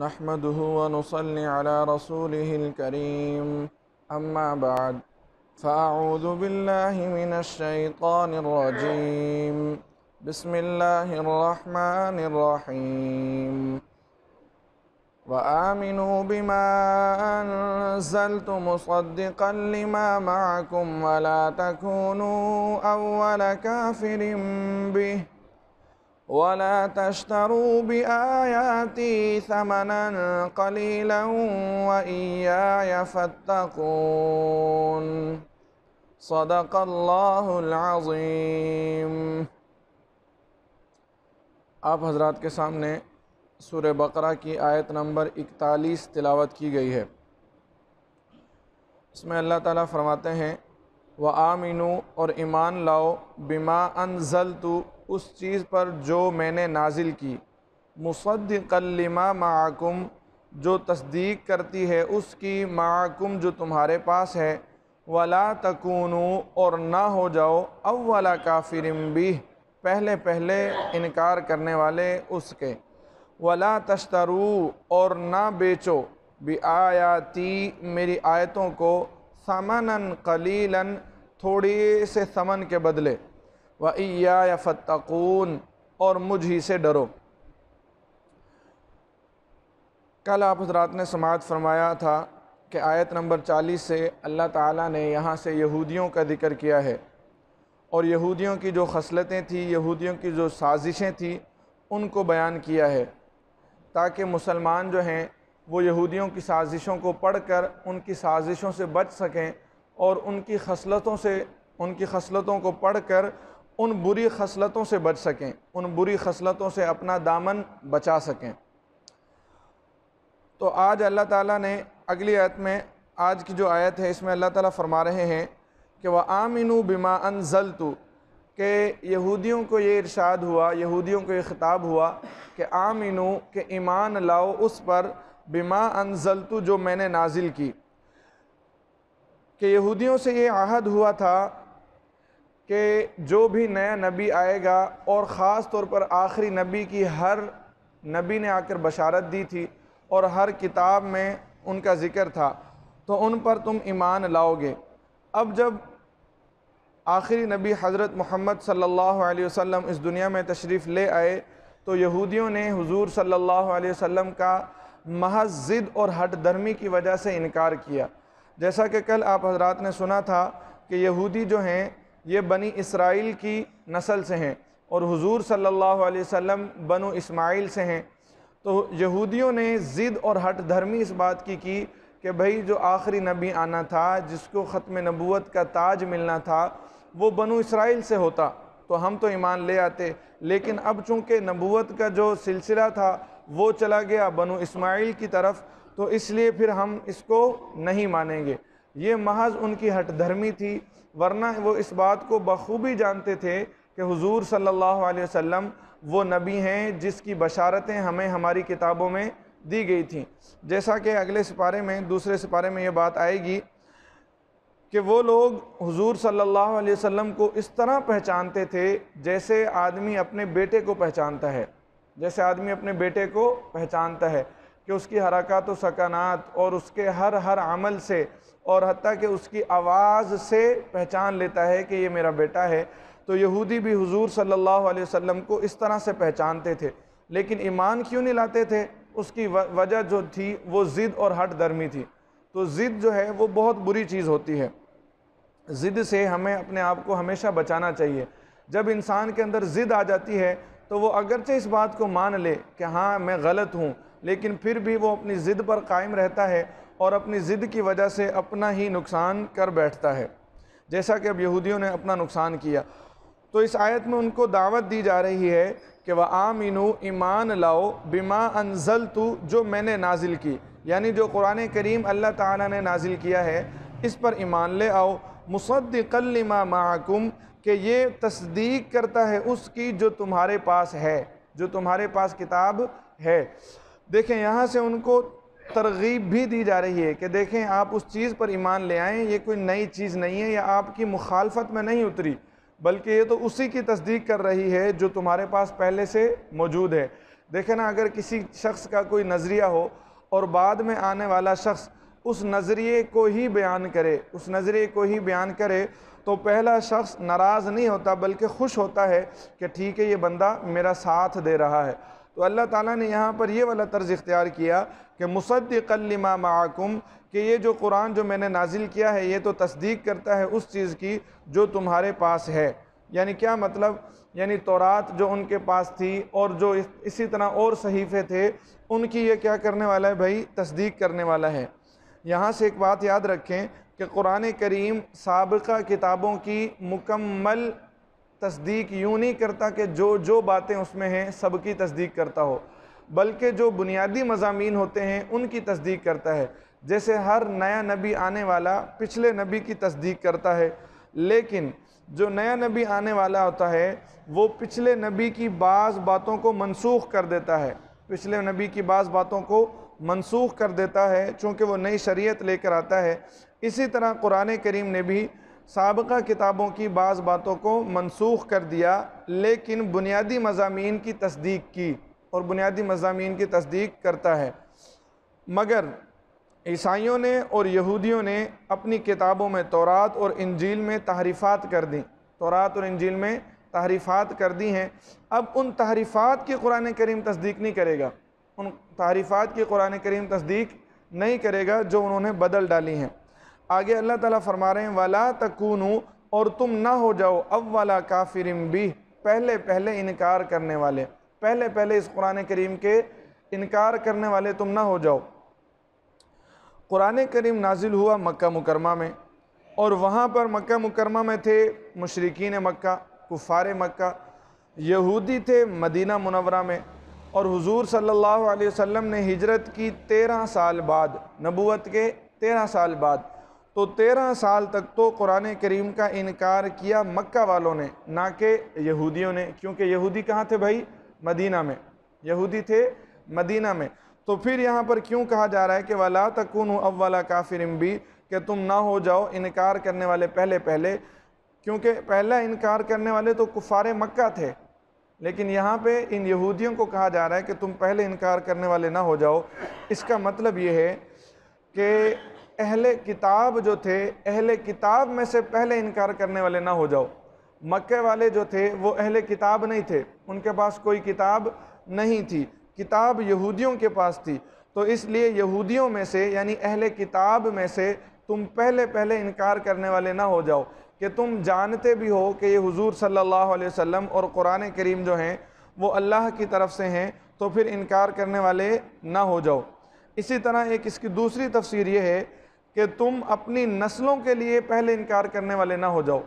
نحمده ونصلي على رسوله الكريم أما بعد فأعوذ بالله من الشيطان الرجيم بسم الله الرحمن الرحيم وآمنوا بما أنزلت مصدقا لما معكم ولا تكونوا أول كافر به ولا تشتروا بآياتي ثمنا قليلا وإياي فاتقون صدق الله العظيم आप हजरात के सामने सूर्य बकरा की आयत नंबर 41 तिलावत की गई है इसमें अल्लाह ताला फरमाते हैं व आमिनू और ईमान लाओ बिमा अनजल तू उस चीज़ पर जो मैंने नाजिल की मुसद्दिकलिमा माकुम जो तस्दीक करती है उसकी माकुम जो तुम्हारे पास है वला तकून और ना हो जाओ अव्वला काफिर भी पहले पहले इनकार करने वाले उसके वला तश्तरू और ना बेचो भी आयाती मेरी आयतों को समन कलीलन थोड़ी से समन के बदले व या फ़तकून और मुझ ही से डरो कल आप हजरात ने समात फरमाया था कि आयत नंबर 40 से अल्लाह ताला ने यहाँ से यहूदियों का ज़िक्र किया है और यहूदियों की जो खसलतें थी यहूदियों की जो साजिशें थी उनको बयान किया है ताकि मुसलमान जो हैं वो यहूदियों की साजिशों को पढ़कर उनकी साजिशों से बच सकें और उनकी खसलतों से उनकी खसलतों को पढ़कर उन बुरी खसलतों से बच सकें उन बुरी खसलतों से अपना दामन बचा सकें तो आज अल्लाह ताला ने अगली आयत में आज की जो आयत है इसमें अल्लाह ताला फरमा रहे हैं कि वह आमिनु बिमा जल तो के यहूदियों को ये इरशाद हुआ यहूदियों को ये ख़िताब हुआ कि आमिनु के ईमान लाओ उस पर बिमा जल तो जो मैंने नाजिल की कि यहूदियों से ये आहद हुआ था कि जो भी नया नबी आएगा और ख़ास तौर पर आखिरी नबी की हर नबी ने आकर बशारत दी थी और हर किताब में उनका ज़िक्र था तो उन पर तुम ईमान लाओगे अब जब आखिरी नबी हज़रत मोहम्मद सल्लल्लाहु अलैहि वसल्लम इस दुनिया में तशरीफ़ ले आए तो यहूदियों ने हुजूर सल्लल्लाहु अलैहि वसल्लम का महज ज़िद और हट धर्मी की वजह से इनकार किया जैसा कि कल आप हजरात ने सुना था कि यहूदी जो हैं ये बनी इसराइल की नस्ल से हैं और हुजूर सल्लल्लाहु अलैहि वसल्लम बनो इस्माइल से हैं तो यहूदियों ने ज़िद और हट धर्मी इस बात की कि कि भाई जो आखिरी नबी आना था जिसको ख़त्म नबूत का ताज मिलना था वो बनो इसराइल से होता तो हम तो ईमान ले आते लेकिन अब चूँकि नबूत का जो सिलसिला था वो चला गया बनो इस्माइल की तरफ तो इसलिए फिर हम इसको नहीं मानेंगे ये महज उनकी हटधर्मी थी वरना वो इस बात को बखूबी जानते थे कि हुजूर सल्लल्लाहु अलैहि वसल्लम वो नबी हैं जिसकी बशारतें हमें हमारी किताबों में दी गई थी जैसा कि अगले सिपारे में दूसरे सिपारे में ये बात आएगी कि वो लोग हुजूर सल्लल्लाहु अलैहि वसल्लम को इस तरह पहचानते थे जैसे आदमी अपने बेटे को पहचानता है जैसे आदमी अपने बेटे को पहचानता है कि उसकी हरकत सकनात और उसके हर हर अमल से और हती कि उसकी आवाज़ से पहचान लेता है कि ये मेरा बेटा है तो यहूदी भी हुजूर सल्लल्लाहु अलैहि वसल्लम को इस तरह से पहचानते थे लेकिन ईमान क्यों नहीं लाते थे उसकी वजह जो थी वो ज़िद और हट दर्मी थी तो ज़िद जो है वो बहुत बुरी चीज़ होती है ज़िद से हमें अपने आप को हमेशा बचाना चाहिए जब इंसान के अंदर ज़िद आ जाती है तो वो अगरचे इस बात को मान ले कि हाँ मैं गलत हूँ लेकिन फिर भी वो अपनी ज़िद पर कायम रहता है और अपनी ज़िद की वजह से अपना ही नुकसान कर बैठता है जैसा कि अब यहूदियों ने अपना नुकसान किया तो इस आयत में उनको दावत दी जा रही है कि वह आमिनू ईमान लाओ बिमा अनजल तू जो मैंने नाजिल की यानी जो कुरान करीम अल्लाह ताला ने नाजिल किया है इस पर ईमान ले आओ मुसद्दिकल्लिमा माकुम कि ये तस्दीक करता है उसकी जो तुम्हारे पास है जो तुम्हारे पास किताब है देखें यहाँ से उनको तरगीब भी दी जा रही है कि देखें आप उस चीज़ पर ईमान ले आएँ ये कोई नई चीज़ नहीं है या आपकी मुखालफत में नहीं उतरी बल्कि ये तो उसी की तस्दीक कर रही है जो तुम्हारे पास पहले से मौजूद है देखें ना अगर किसी शख्स का कोई नज़रिया हो और बाद में आने वाला शख्स उस नज़रिए को ही बयान करे उस नज़रिए को ही बयान करे तो पहला शख्स नाराज़ नहीं होता बल्कि खुश होता है कि ठीक है ये बंदा मेरा साथ दे रहा है तो अल्लाह ताला ने यहाँ पर ये वाला तर्ज इख्तियार किया कि मुसद्दिकल्लिमा माकुम कि ये जो कुरान जो मैंने नाजिल किया है ये तो तस्दीक करता है उस चीज़ की जो तुम्हारे पास है यानी क्या मतलब यानी तौरात जो उनके पास थी और जो इसी तरह और सहीफ़े थे उनकी ये क्या करने वाला है भाई तस्दीक करने वाला है यहाँ से एक बात याद रखें कि कुरान करीम सबका किताबों की मुकम्मल तस्दीक यूँ नहीं करता कि जो जो बातें उसमें हैं सब की तस्दीक करता हो बल्कि जो बुनियादी मजामी होते हैं उनकी तस्दीक करता है जैसे हर नया नबी आने वाला पिछले नबी की तस्दीक करता है लेकिन जो नया नबी आने वाला होता है वो पिछले नबी की बाज़ बातों को मनसूख कर देता है पिछले नबी की बाज़ बातों को मनसूख कर देता है चूँकि वो नई शरीयत लेकर आता है इसी तरह कुरान करीम ने भी सबका किताबों की बाज़ बातों को मनसूख कर दिया लेकिन बुनियादी मजामी की तस्दीक की और बुनियादी मजामी की तस्दीक करता है मगर ईसाइयों ने और यहूदियों ने अपनी किताबों में तोरात और इंजील में तहरीफ़ात कर दी तोरात और इंजील में तहरीफ़ात कर दी हैं अब उन तहरीफ़ात की कुरान करीम तस्दीक नहीं करेगा उन तहरीफ़ात की कुरान करीम तस्दीक नहीं करेगा जो उन्होंने बदल डाली हैं आगे अल्लाह ताला फरमा रहे हैं वाला तकून और तुम ना हो जाओ अब वाला काफिर भी पहले पहले इनकार करने वाले पहले पहले इस कुरान करीम के इनकार करने वाले तुम ना हो जाओ कुरान करीम नाजिल हुआ मक्का मुकरमा में और वहाँ पर मक्का मुकरमा में थे मशरकिन मक्का कुफार मक्का यहूदी थे मदीना मुनवरा में और हुजूर सल्लल्लाहु अलैहि वसल्लम ने हिजरत की तेरह साल बाद नबूत के तेरह साल बाद तो तेरह साल तक तो कुरान करीम का इनकार किया मक्का वालों ने ना कि यहूदियों ने क्योंकि यहूदी कहाँ थे भाई मदीना में यहूदी थे मदीना में तो फिर यहाँ पर क्यों कहा जा रहा है कि वाला तक अव्वला काफिर भी कि तुम ना हो जाओ इनकार करने वाले पहले पहले क्योंकि पहला इनकार करने वाले तो कुफार मक्का थे लेकिन यहाँ पे इन यहूदियों को कहा जा रहा है कि तुम पहले इनकार करने वाले ना हो जाओ इसका मतलब ये है कि अहले किताब जो थे अहले किताब में से पहले इनकार करने वाले ना हो जाओ मक्के वाले जो थे वो अहले किताब नहीं थे उनके पास कोई किताब नहीं थी किताब यहूदियों के पास थी तो इसलिए यहूदियों में से यानी अहले किताब में से तुम पहले पहले इनकार करने वाले ना हो जाओ कि तुम जानते भी हो कि ये हुजूर सल्लल्लाहु अलैहि वसल्लम और कुरान करीम जो हैं वो अल्लाह की तरफ से हैं तो फिर इनकार करने वाले ना हो जाओ इसी तरह एक इसकी दूसरी तफसीर ये है कि तुम अपनी नस्लों के लिए पहले इनकार करने वाले ना हो जाओ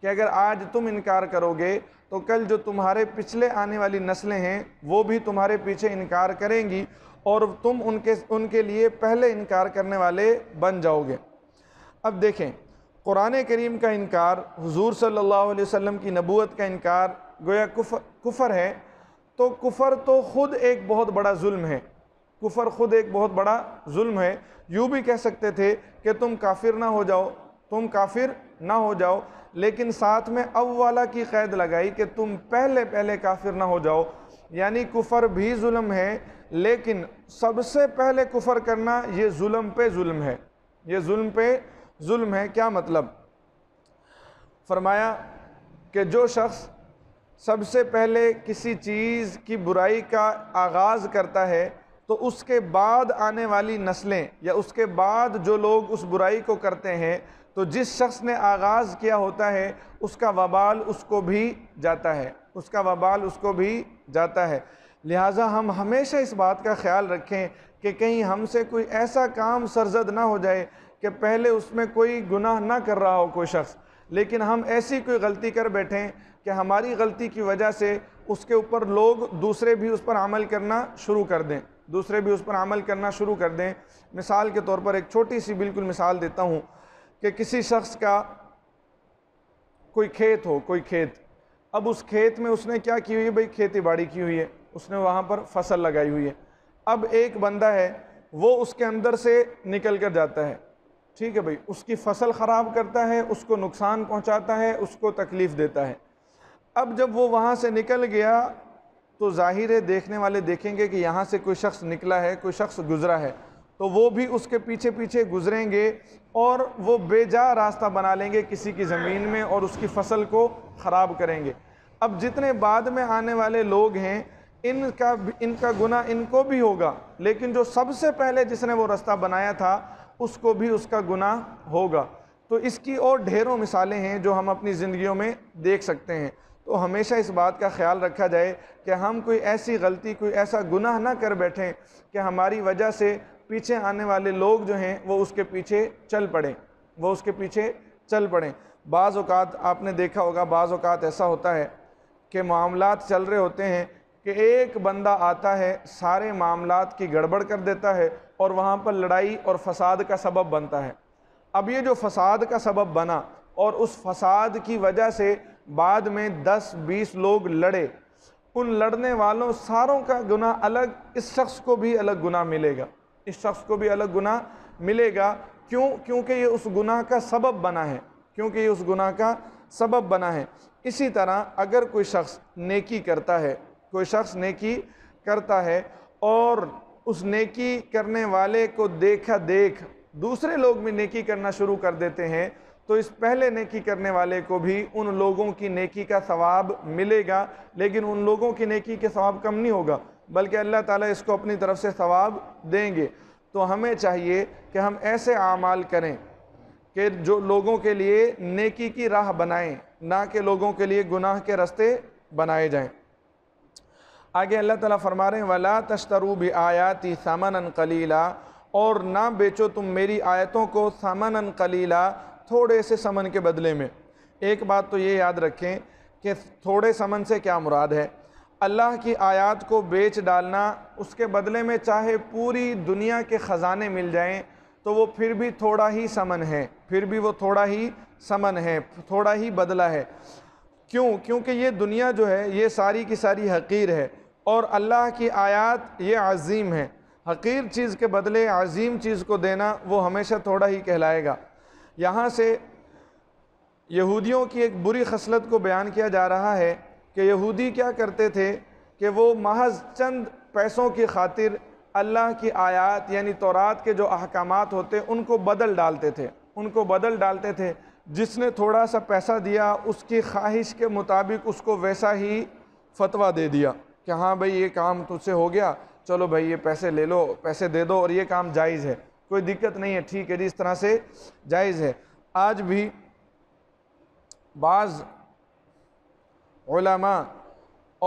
कि अगर आज तुम इनकार करोगे तो कल जो तुम्हारे पिछले आने वाली नस्लें हैं वो भी तुम्हारे पीछे इनकार करेंगी और तुम उनके उनके लिए पहले इनकार करने वाले बन जाओगे अब देखें कुरान करीम का इनकार हुजूर सल्लल्लाहु अलैहि वसल्लम की नबूत का इनकार गोया कुफर कुफ़र है तो कुफ़र तो ख़ुद एक बहुत बड़ा जुल्म है कुफर ख़ुद एक बहुत बड़ा जुल्म है यूँ भी कह सकते थे कि तुम काफिर ना हो जाओ तुम काफिर ना हो जाओ लेकिन साथ में अव वाला की कैद लगाई कि तुम पहले पहले काफिर ना हो जाओ यानी कुफर भी जुल्म है लेकिन सबसे पहले कुफर करना ये जुल्म पे जुल्म है ये जुल्म पे जुल्म है क्या मतलब फरमाया कि जो शख्स सबसे पहले किसी चीज़ की बुराई का आगाज़ करता है तो उसके बाद आने वाली नस्लें या उसके बाद जो लोग उस बुराई को करते हैं तो जिस शख्स ने आगाज़ किया होता है उसका वबाल उसको भी जाता है उसका वबाल उसको भी जाता है लिहाजा हम हमेशा इस बात का ख्याल रखें कि कहीं हमसे कोई ऐसा काम सरजद ना हो जाए कि पहले उसमें कोई गुनाह ना कर रहा हो कोई शख्स लेकिन हम ऐसी कोई गलती कर बैठें कि हमारी गलती की वजह से उसके ऊपर लोग दूसरे भी उस पर अमल करना शुरू कर दें दूसरे भी उस पर अमल करना शुरू कर दें मिसाल के तौर पर एक छोटी सी बिल्कुल मिसाल देता हूँ कि किसी शख्स का कोई खेत हो कोई खेत अब उस खेत में उसने क्या की हुई है भाई खेती बाड़ी की हुई है उसने वहाँ पर फसल लगाई हुई है अब एक बंदा है वो उसके अंदर से निकल कर जाता है ठीक है भाई उसकी फसल ख़राब करता है उसको नुकसान पहुँचाता है उसको तकलीफ़ देता है अब जब वो वहाँ से निकल गया तो ज़ाहिर है देखने वाले देखेंगे कि यहाँ से कोई शख्स निकला है कोई शख्स गुज़रा है तो वो भी उसके पीछे पीछे गुजरेंगे और वो बेजा रास्ता बना लेंगे किसी की ज़मीन में और उसकी फसल को ख़राब करेंगे अब जितने बाद में आने वाले लोग हैं इनका इनका गुना इनको भी होगा लेकिन जो सबसे पहले जिसने वो रास्ता बनाया था उसको भी उसका गुना होगा तो इसकी और ढेरों मिसालें हैं जो हम अपनी ज़िंदगियों में देख सकते हैं तो हमेशा इस बात का ख्याल रखा जाए कि हम कोई ऐसी गलती कोई ऐसा गुनाह ना कर बैठें कि हमारी वजह से पीछे आने वाले लोग जो हैं वो उसके पीछे चल पड़ें वो उसके पीछे चल पड़ें बाज़ आपने देखा होगा बाज़ ऐसा होता है कि मामला चल रहे होते हैं कि एक बंदा आता है सारे मामला की गड़बड़ कर देता है और वहाँ पर लड़ाई और फसाद का सबब बनता है अब ये जो फसाद का सबब बना और उस फसाद की वजह से बाद में 10-20 लोग लड़े उन लड़ने वालों सारों का गुना अलग इस शख्स को भी अलग गुना मिलेगा इस शख्स को भी अलग गुना मिलेगा क्यों क्योंकि ये उस गुनाह का सबब बना है क्योंकि ये उस गुनाह का सबब बना है इसी तरह अगर कोई शख्स नेकी करता है कोई शख्स नेकी करता है और उस नेकी करने वाले को देखा देख दूसरे लोग भी नेकी करना शुरू कर देते हैं तो इस पहले नेकी करने वाले को भी उन लोगों की नेकी का सवाब मिलेगा लेकिन उन लोगों की नेकी के सवाब कम नहीं होगा बल्कि अल्लाह ताला इसको अपनी तरफ से सवाब देंगे तो हमें चाहिए कि हम ऐसे आमाल करें कि जो लोगों के लिए नेकी की राह बनाएं ना कि लोगों के लिए गुनाह के रस्ते बनाए जाएं आगे अल्लाह ताला फरमा रहे हैं वला तश्तरू भी आयाती सामान कलीला और ना बेचो तुम मेरी आयतों को सामान कलीला थोड़े से समन के बदले में एक बात तो ये याद रखें कि थोड़े समन से क्या मुराद है अल्लाह की आयत को बेच डालना उसके बदले में चाहे पूरी दुनिया के ख़जाने मिल जाएं तो वो फिर भी थोड़ा ही समन है फिर भी वो थोड़ा ही समन है थोड़ा ही बदला है क्यों क्योंकि ये दुनिया जो है ये सारी की सारी हकीर है और अल्लाह की आयत ये अजीम है हकीर चीज़ के बदले अजीम चीज़ को देना वो हमेशा थोड़ा ही कहलाएगा यहाँ से यहूदियों की एक बुरी खसलत को बयान किया जा रहा है कि यहूदी क्या करते थे कि वो महज चंद पैसों की खातिर अल्लाह की आयात यानी तौरात के जो अहकाम होते उनको बदल डालते थे उनको बदल डालते थे जिसने थोड़ा सा पैसा दिया उसकी ख्वाहिश के मुताबिक उसको वैसा ही फतवा दे दिया कि हाँ भाई ये काम तुझसे हो गया चलो भाई ये पैसे ले लो पैसे दे दो और ये काम जायज़ है कोई दिक्कत नहीं है ठीक है जी इस तरह से जायज़ है आज भी बाज़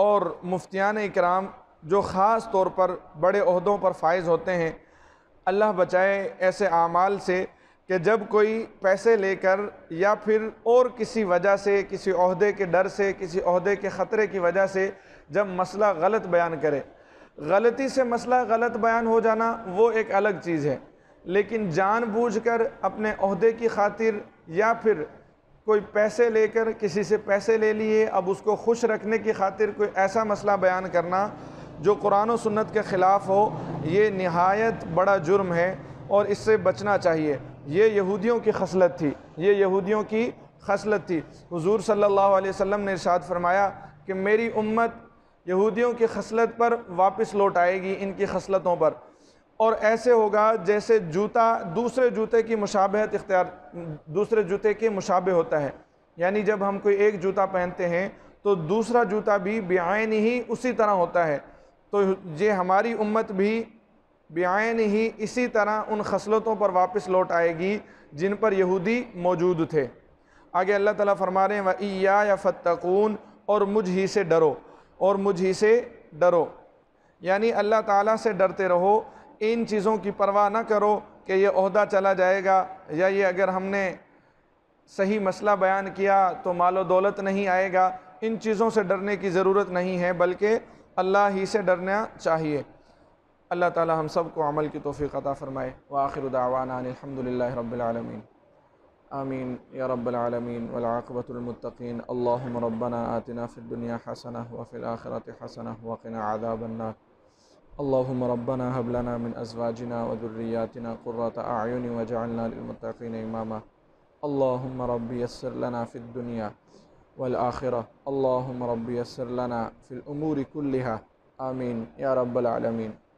और मुफ्तियान कराम जो ख़ास तौर पर बड़े अहदों पर फाइज होते हैं अल्लाह बचाए ऐसे आमाल से कि जब कोई पैसे लेकर या फिर और किसी वजह से किसी अहदे के डर से किसी अहदे के ख़तरे की वजह से जब मसला गलत बयान करे गलती से मसला गलत बयान हो जाना वो एक अलग चीज़ है लेकिन जानबूझकर अपने अहदे की खातिर या फिर कोई पैसे लेकर किसी से पैसे ले लिए अब उसको खुश रखने की खातिर कोई ऐसा मसला बयान करना जो कुरान और सुन्नत के ख़िलाफ़ हो ये नहायत बड़ा जुर्म है और इससे बचना चाहिए ये यहूदियों की खसलत थी ये यहूदियों की खसलत थी हुजूर सल्लल्लाहु अलैहि वसल्लम ने इरशाद फरमाया कि मेरी उम्मत यहूदियों की खसलत पर वापस लौट आएगी इनकी खसलतों पर और ऐसे होगा जैसे जूता दूसरे जूते की मुशाबहत इख्तियार दूसरे जूते के मुशाबे होता है यानी जब हम कोई एक जूता पहनते हैं तो दूसरा जूता भी बेआन ही उसी तरह होता है तो ये हमारी उम्मत भी बेआन ही इसी तरह उन खसलतों पर वापस लौट आएगी जिन पर यहूदी मौजूद थे आगे अल्लाह ताला फरमा रहे हैं वैया या फ़तकून और मुझ ही से डरो और मुझ ही से डरो यानी अल्लाह ताला से डरते रहो इन चीज़ों की परवाह ना करो कि ये अहदा चला जाएगा या ये अगर हमने सही मसला बयान किया तो मालो दौलत नहीं आएगा इन चीज़ों से डरने की ज़रूरत नहीं है बल्कि अल्लाह ही से डरना चाहिए अल्लाह ताला हम सब को अमल की तोफ़ी अता फ़रमाए व आखिर दावाना रबालमीन आमीन या रबालमीन वलाकबतमतकीन अल्लाम रबना आतना फ़िर दुनिया हसना फ़िल आखरत हसना किना आदाबन्ना اللهم ربنا هب لنا من أزواجنا وذرياتنا قرة أعين واجعلنا للمتقين إماما اللهم رب يسر لنا في الدنيا والآخرة اللهم رب يسر لنا في الأمور كلها آمين يا رب العالمين